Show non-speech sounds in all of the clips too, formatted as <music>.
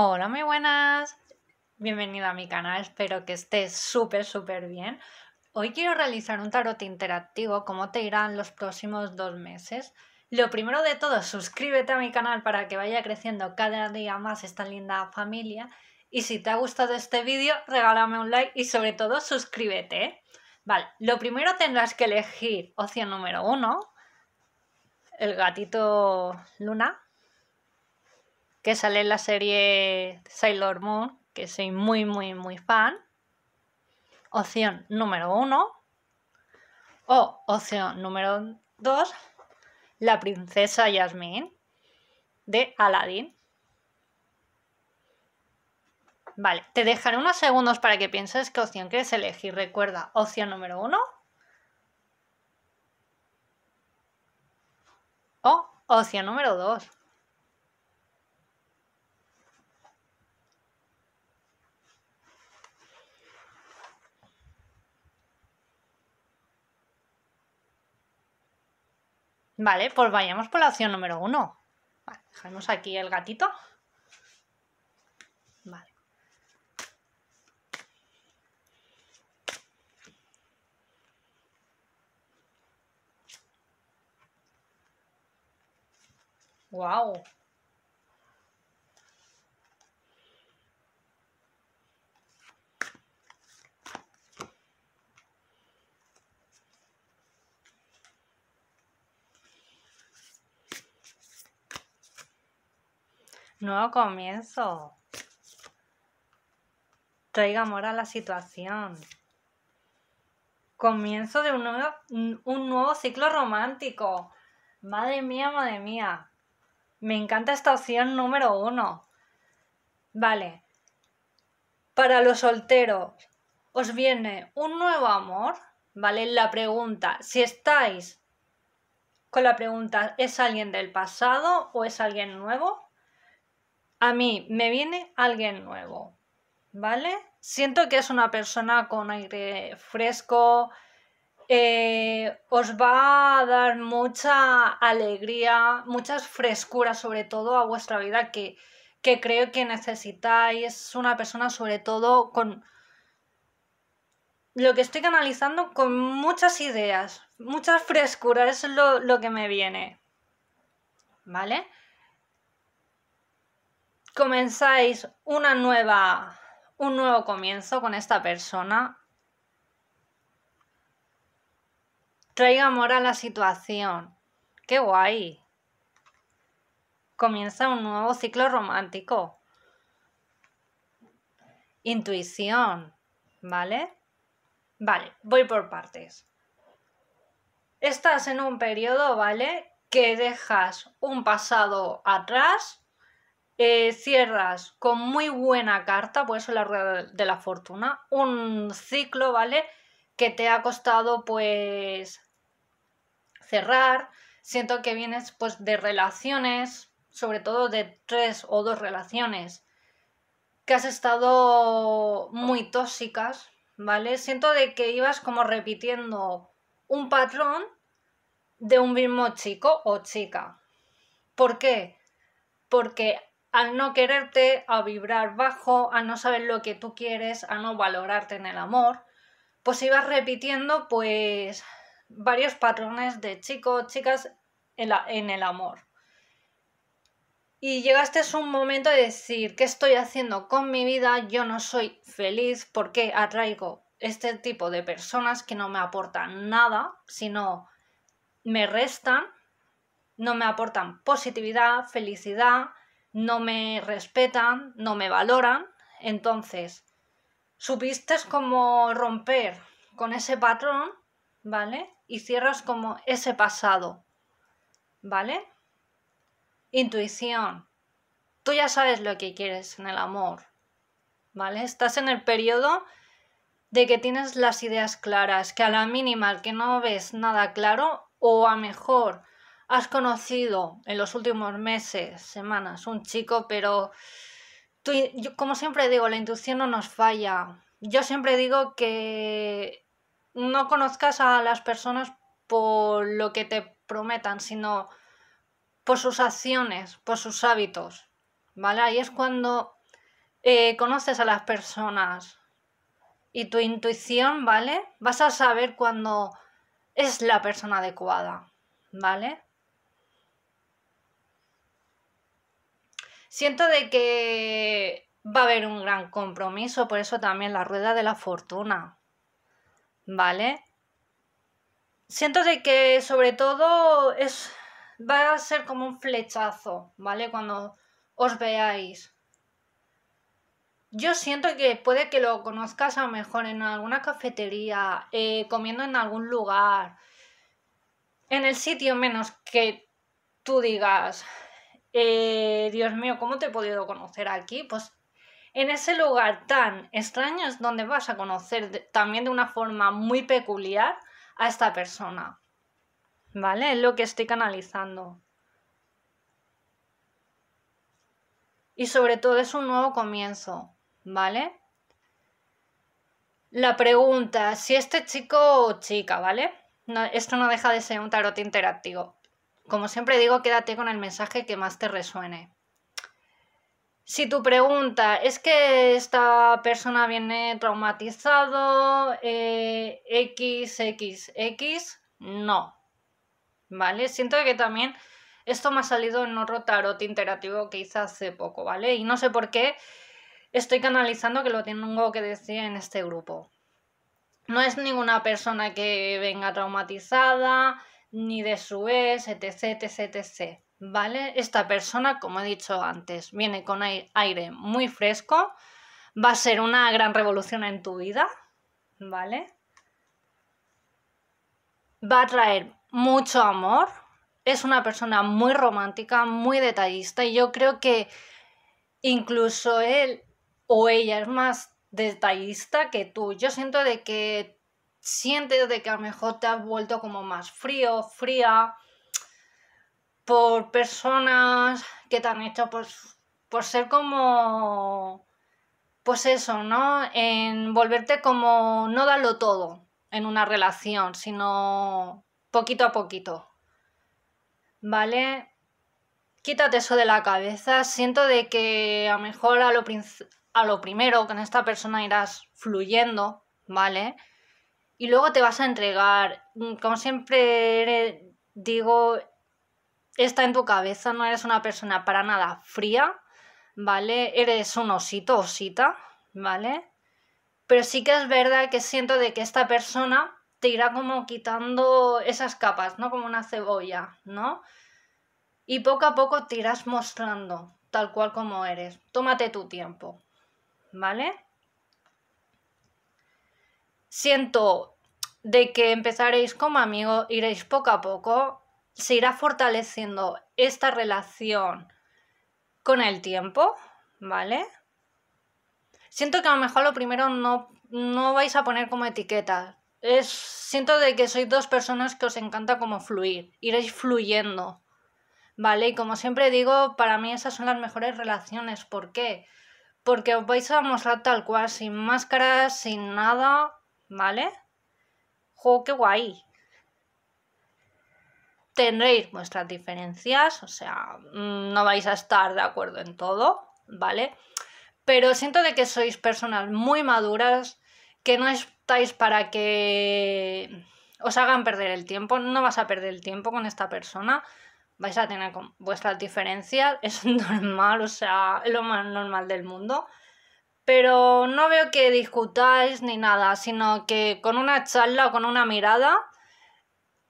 Hola, muy buenas. Bienvenido a mi canal, espero que estés súper, súper bien. Hoy quiero realizar un tarot interactivo, como te irán los próximos dos meses. Lo primero de todo, suscríbete a mi canal para que vaya creciendo cada día más esta linda familia. Y si te ha gustado este vídeo, regálame un like y sobre todo suscríbete. ¿eh? Vale, lo primero tendrás que elegir opción número uno, el gatito luna, que sale en la serie Sailor Moon, que soy muy, muy, muy fan. Opción número uno. O opción número dos, la princesa Yasmin de Aladdin. Vale, te dejaré unos segundos para que pienses qué opción quieres elegir. Recuerda, opción número uno o opción número dos. Vale, pues vayamos por la opción número uno. Vale, dejamos aquí el gatito. Vale. Wow. Nuevo comienzo. Traiga amor a la situación. Comienzo de un nuevo, un nuevo ciclo romántico. Madre mía, madre mía. Me encanta esta opción número uno. Vale. Para los solteros, ¿os viene un nuevo amor? Vale, la pregunta, si estáis con la pregunta, ¿es alguien del pasado o es alguien nuevo? a mí me viene alguien nuevo, ¿vale? Siento que es una persona con aire fresco, eh, os va a dar mucha alegría, muchas frescuras sobre todo a vuestra vida que, que creo que necesitáis. Es una persona sobre todo con lo que estoy canalizando con muchas ideas, Muchas frescuras eso es lo que me viene. ¿Vale? comenzáis una nueva, un nuevo comienzo con esta persona, traiga amor a la situación. ¡Qué guay! Comienza un nuevo ciclo romántico. Intuición, ¿vale? Vale, voy por partes. Estás en un periodo, ¿vale? Que dejas un pasado atrás eh, cierras con muy buena carta, por eso la rueda de la fortuna, un ciclo, ¿vale? Que te ha costado pues cerrar. Siento que vienes pues de relaciones, sobre todo de tres o dos relaciones, que has estado muy tóxicas, ¿vale? Siento de que ibas como repitiendo un patrón de un mismo chico o chica. ¿Por qué? Porque al no quererte, a vibrar bajo, a no saber lo que tú quieres, a no valorarte en el amor, pues ibas repitiendo pues varios patrones de chicos, chicas en, en el amor. Y llegaste a un momento de decir, ¿qué estoy haciendo con mi vida? Yo no soy feliz porque atraigo este tipo de personas que no me aportan nada, sino me restan, no me aportan positividad, felicidad, no me respetan, no me valoran. Entonces, supiste como romper con ese patrón, ¿vale? Y cierras como ese pasado, ¿vale? Intuición. Tú ya sabes lo que quieres en el amor, ¿vale? Estás en el periodo de que tienes las ideas claras, que a la mínima que no ves nada claro, o a mejor has conocido en los últimos meses, semanas, un chico, pero tú, como siempre digo, la intuición no nos falla. Yo siempre digo que no conozcas a las personas por lo que te prometan, sino por sus acciones, por sus hábitos. ¿Vale? Ahí es cuando eh, conoces a las personas y tu intuición, ¿vale? Vas a saber cuando es la persona adecuada, ¿vale? Siento de que va a haber un gran compromiso, por eso también la rueda de la fortuna. ¿Vale? Siento de que sobre todo es, va a ser como un flechazo, ¿vale? Cuando os veáis. Yo siento que puede que lo conozcas a lo mejor en alguna cafetería, eh, comiendo en algún lugar, en el sitio menos que tú digas, eh, Dios mío, ¿cómo te he podido conocer aquí? Pues en ese lugar tan extraño es donde vas a conocer también de una forma muy peculiar a esta persona. ¿Vale? Es lo que estoy canalizando. Y sobre todo es un nuevo comienzo, ¿vale? La pregunta, si este chico o chica, ¿vale? esto no deja de ser un tarot interactivo. Como siempre digo, quédate con el mensaje que más te resuene. Si tu pregunta es que esta persona viene traumatizado, XXX, eh, no. ¿Vale? Siento que también esto me ha salido en otro tarot interactivo que hice hace poco, ¿vale? Y no sé por qué estoy canalizando que lo tengo que decir en este grupo. No es ninguna persona que venga traumatizada, ni de su es etc, etc, etc. ¿Vale? Esta persona, como he dicho antes, viene con aire muy fresco, va a ser una gran revolución en tu vida, ¿vale? Va a traer mucho amor, es una persona muy romántica, muy detallista y yo creo que incluso él o ella es más detallista que tú. Yo siento de que sientes de que a lo mejor te has vuelto como más frío, fría, por personas que te han hecho, pues, por ser como, pues eso, ¿no? En volverte como, no darlo todo en una relación, sino poquito a poquito. ¿Vale? Quítate eso de la cabeza. Siento de que a lo mejor a lo, a lo primero con esta persona irás fluyendo, ¿vale? y luego te vas a entregar. Mm, como siempre digo, está en tu cabeza, no eres una persona para nada fría, ¿vale? Eres un osito, osita, ¿vale? Pero sí que es verdad que siento de que esta persona te irá como quitando esas capas, ¿no? Como una cebolla, ¿no? Y poco a poco te irás mostrando tal cual como eres. Tómate tu tiempo, ¿vale? siento de que empezaréis como amigos, iréis poco a poco, se irá fortaleciendo esta relación con el tiempo, ¿vale? Siento que a lo mejor lo primero no, vais a poner como etiqueta, siento de que sois dos personas que os encanta como fluir, iréis fluyendo, ¿vale? Y como siempre digo, para mí esas son las mejores relaciones. ¿Por qué? Porque os vais a mostrar tal cual, sin máscaras, sin nada, ¿vale? ¡Jo, qué guay! Tendréis vuestras diferencias, o sea, mm, no vais a estar de acuerdo en todo, ¿vale? Pero siento de que sois personas muy maduras, que no estáis para que os hagan perder el tiempo, no vas a perder el tiempo con esta persona, vais a tener vuestras diferencias, <laughs> es normal, o sea, lo más normal del mundo pero no veo que discutáis ni nada, sino que con una charla o con una mirada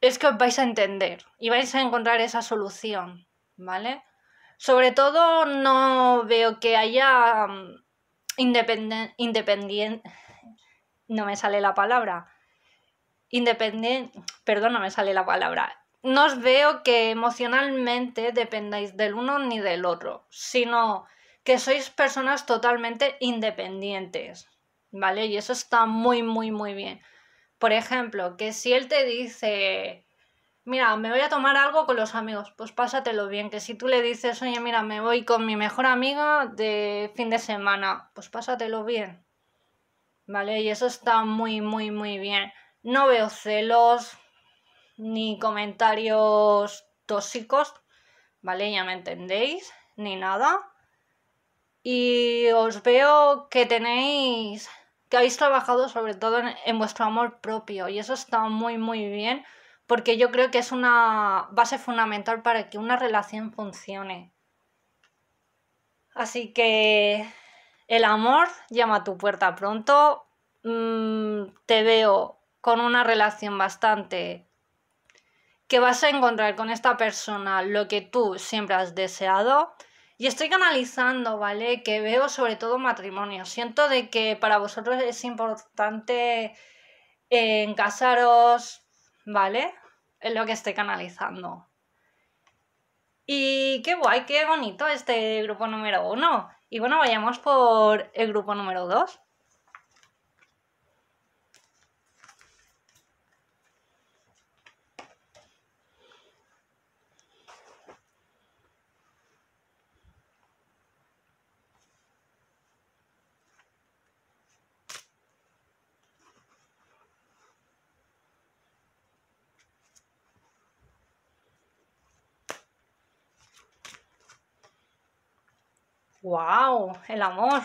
es que os vais a entender y vais a encontrar esa solución, ¿vale? Sobre todo no veo que haya mm, independiente, no me sale la palabra, independiente, perdón, no me sale la palabra. No os veo que emocionalmente dependáis del uno ni del otro, sino que sois personas totalmente independientes, ¿vale? Y eso está muy, muy, muy bien. Por ejemplo, que si él te dice, mira, me voy a tomar algo con los amigos, pues pásatelo bien. Que si tú le dices, oye, mira, me voy con mi mejor amiga de fin de semana, pues pásatelo bien. ¿Vale? Y eso está muy, muy, muy bien. No veo celos ni comentarios tóxicos, ¿vale? Ya me entendéis, ni nada y os veo que tenéis, que habéis trabajado sobre todo en, vuestro amor propio y eso está muy, muy bien porque yo creo que es una base fundamental para que una relación funcione. Así que el amor llama a tu puerta pronto. Mm, te veo con una relación bastante que vas a encontrar con esta persona lo que tú siempre has deseado. Y estoy canalizando, ¿vale? Que veo sobre todo matrimonio. Siento de que para vosotros es importante eh, en casaros, ¿vale? Es lo que estoy canalizando. Y qué guay, qué bonito este grupo número uno. Y bueno, vayamos por el grupo número dos. ¡Wow! El amor.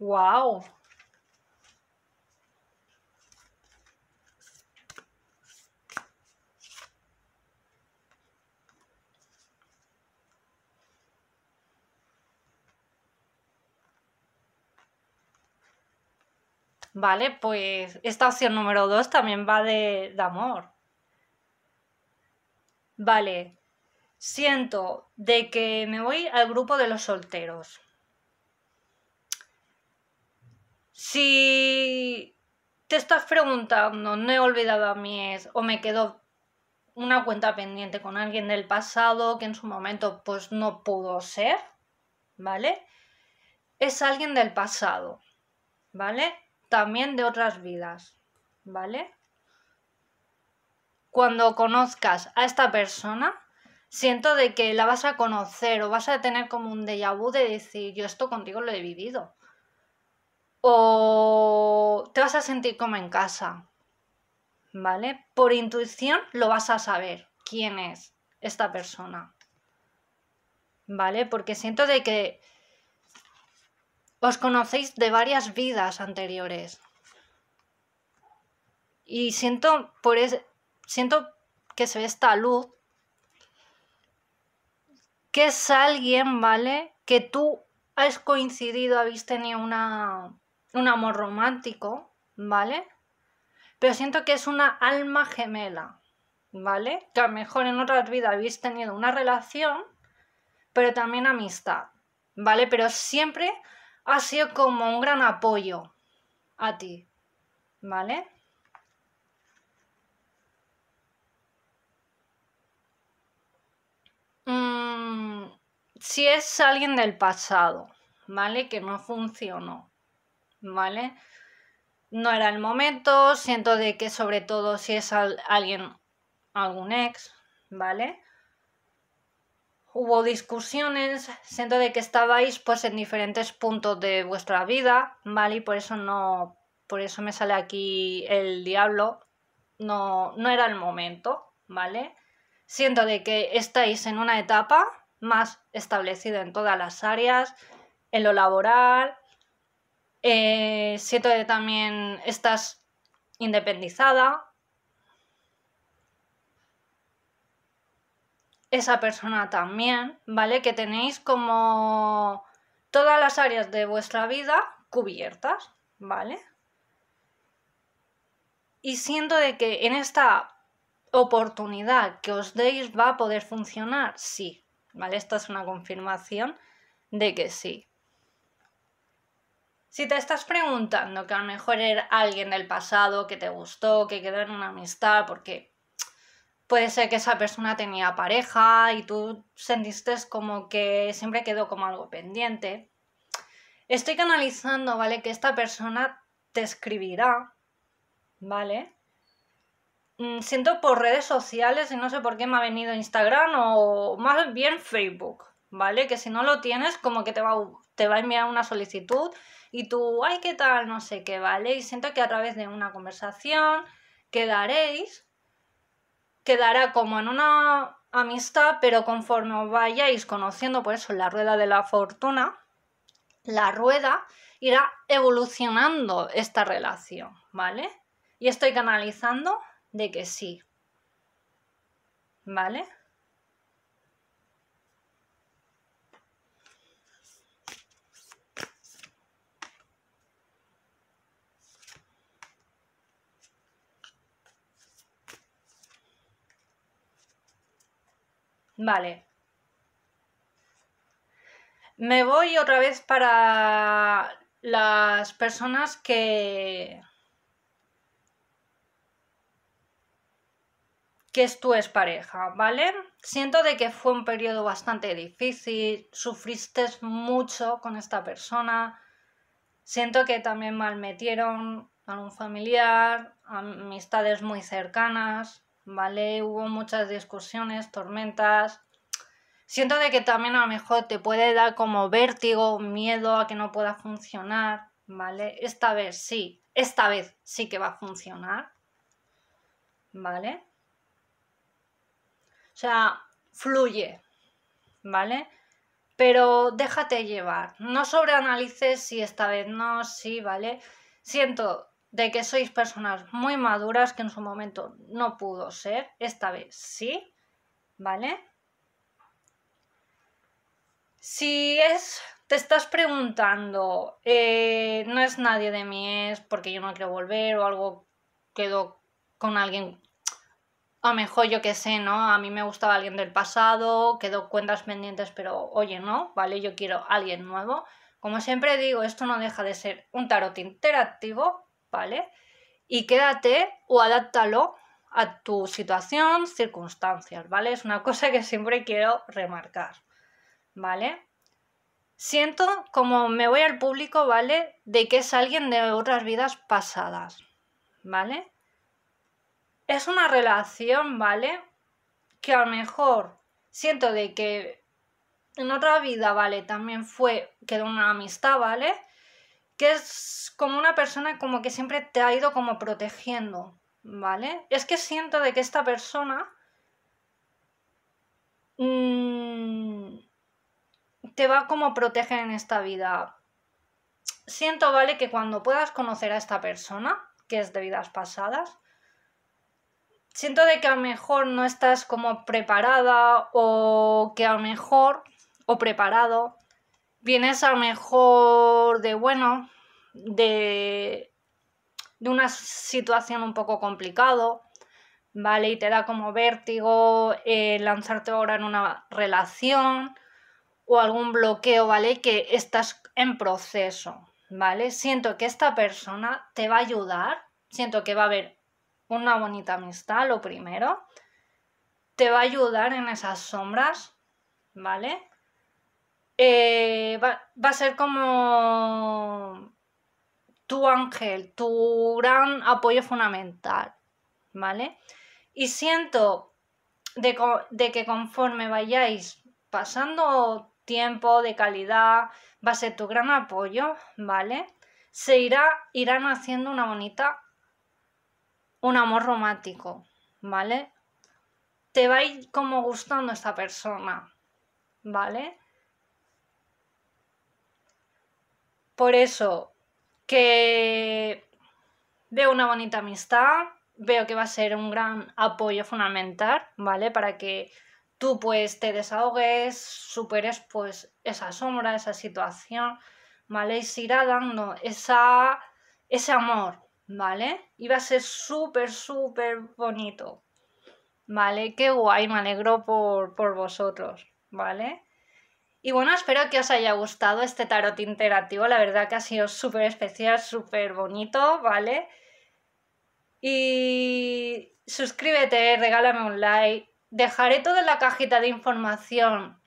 ¡Wow! ¿vale? Pues esta opción número dos también va de, amor. Vale, siento de que me voy al grupo de los solteros. Si te estás preguntando, no he olvidado a mí o me quedó una cuenta pendiente con alguien del pasado que en su momento pues no pudo ser, ¿vale? Es alguien del pasado, ¿vale? también de otras vidas, ¿vale? Cuando conozcas a esta persona, siento de que la vas a conocer o vas a tener como un déjà vu de decir, yo esto contigo lo he vivido. O te vas a sentir como en casa, ¿vale? Por intuición lo vas a saber quién es esta persona, ¿vale? Porque siento de que os conocéis de varias vidas anteriores. Y siento, por es, siento que se ve esta luz, que es alguien, ¿vale? Que tú has coincidido, habéis tenido una, un amor romántico, ¿vale? Pero siento que es una alma gemela, ¿vale? Que a lo mejor en otras vidas habéis tenido una relación, pero también amistad, ¿vale? Pero siempre ha sido como un gran apoyo a ti, ¿vale? Mm, si es alguien del pasado, ¿vale? Que no funcionó, ¿vale? No era el momento, siento de que sobre todo si es alguien, algún ex, ¿vale? hubo discusiones, siento de que estabais pues en diferentes puntos de vuestra vida, ¿vale? Y por eso no, por eso me sale aquí el diablo, no, no era el momento, ¿vale? Siento de que estáis en una etapa más establecida en todas las áreas, en lo laboral, eh, siento de también estás independizada, esa persona también, ¿vale? Que tenéis como todas las áreas de vuestra vida cubiertas, ¿vale? Y siento de que en esta oportunidad que os deis va a poder funcionar, sí, ¿vale? Esta es una confirmación de que sí. Si te estás preguntando que a lo mejor era alguien del pasado que te gustó, que quedó en una amistad, porque puede ser que esa persona tenía pareja y tú sentiste como que siempre quedó como algo pendiente. Estoy canalizando, ¿vale? Que esta persona te escribirá, ¿vale? Mm, siento por redes sociales y no sé por qué me ha venido Instagram o más bien Facebook, ¿vale? Que si no lo tienes, como que te va, te va a enviar una solicitud y tú, ay, ¿qué tal? No sé qué, ¿vale? Y siento que a través de una conversación quedaréis quedará como en una amistad, pero conforme vayáis conociendo, por eso la rueda de la fortuna, la rueda irá evolucionando esta relación, ¿vale? Y estoy canalizando de que sí, ¿vale? Vale. Me voy otra vez para las personas que... que es tu expareja, ¿vale? Siento de que fue un periodo bastante difícil, sufriste mucho con esta persona, siento que también malmetieron a un familiar, amistades muy cercanas, ¿vale? Hubo muchas discusiones, tormentas. Siento de que también a lo mejor te puede dar como vértigo, miedo a que no pueda funcionar, ¿vale? Esta vez sí, esta vez sí que va a funcionar, ¿vale? O sea, fluye, ¿vale? Pero déjate llevar, no sobreanalices si esta vez no, sí, ¿vale? Siento de que sois personas muy maduras que en su momento no pudo ser, esta vez sí, ¿vale? Si es, te estás preguntando, eh, no es nadie de mí es porque yo no quiero volver o algo Quedo con alguien, a lo mejor yo que sé, ¿no? A mí me gustaba alguien del pasado, quedó cuentas pendientes, pero oye, no, ¿vale? Yo quiero alguien nuevo. Como siempre digo, esto no deja de ser un tarot interactivo, ¿vale? Y quédate o adáptalo a tu situación, circunstancias, ¿vale? Es una <laughs> cosa que siempre quiero remarcar, ¿vale? Siento como me voy al público, ¿vale? De que es alguien de otras vidas pasadas, ¿vale? Es una relación, ¿vale? Que a lo mejor siento de que en otra vida, ¿vale? También fue, quedó una amistad, ¿vale? que es como una persona como que siempre te ha ido como protegiendo, ¿vale? Es que siento de que esta persona mm, te va como proteger en esta vida. Siento, ¿vale? Que cuando puedas conocer a esta persona, que es de vidas pasadas, siento de que a lo mejor no estás como preparada o que a lo mejor, o preparado, vienes a lo mejor de, bueno, de, una situación un poco complicado, ¿vale? Y te da como vértigo eh, lanzarte ahora en una relación o algún bloqueo, ¿vale? Que estás en proceso, ¿vale? Siento que esta persona te va a ayudar, siento que va a haber una bonita amistad, lo primero, te va a ayudar en esas sombras, ¿vale? Eh, va, a ser como tu ángel, tu gran apoyo fundamental, ¿vale? Y siento de, que conforme vayáis pasando tiempo de calidad, va a ser tu gran apoyo, ¿vale? Se irá, irán haciendo una bonita, un amor romántico, ¿vale? Te va a ir como gustando esta persona, ¿vale? Por eso que veo una bonita amistad, veo que va a ser un gran apoyo fundamental, ¿vale? Para que tú pues te desahogues, superes pues esa sombra, esa situación, ¿vale? Y se irá dando esa, ese amor, ¿vale? Y va a ser súper, súper bonito, ¿vale? Qué guay, me alegro por, por vosotros, ¿vale? Y bueno, espero que os haya gustado este tarot interactivo. La verdad que ha sido súper especial, súper bonito, ¿vale? Y suscríbete, regálame un like. Dejaré toda la cajita de información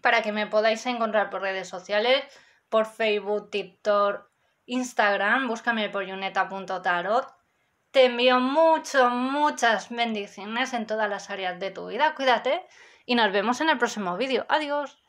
para que me podáis encontrar por redes sociales, por Facebook, TikTok, Instagram. Búscame por yuneta.tarot. Te envío mucho, muchas bendiciones en todas las áreas de tu vida. Cuídate y nos vemos en el próximo vídeo. Adiós.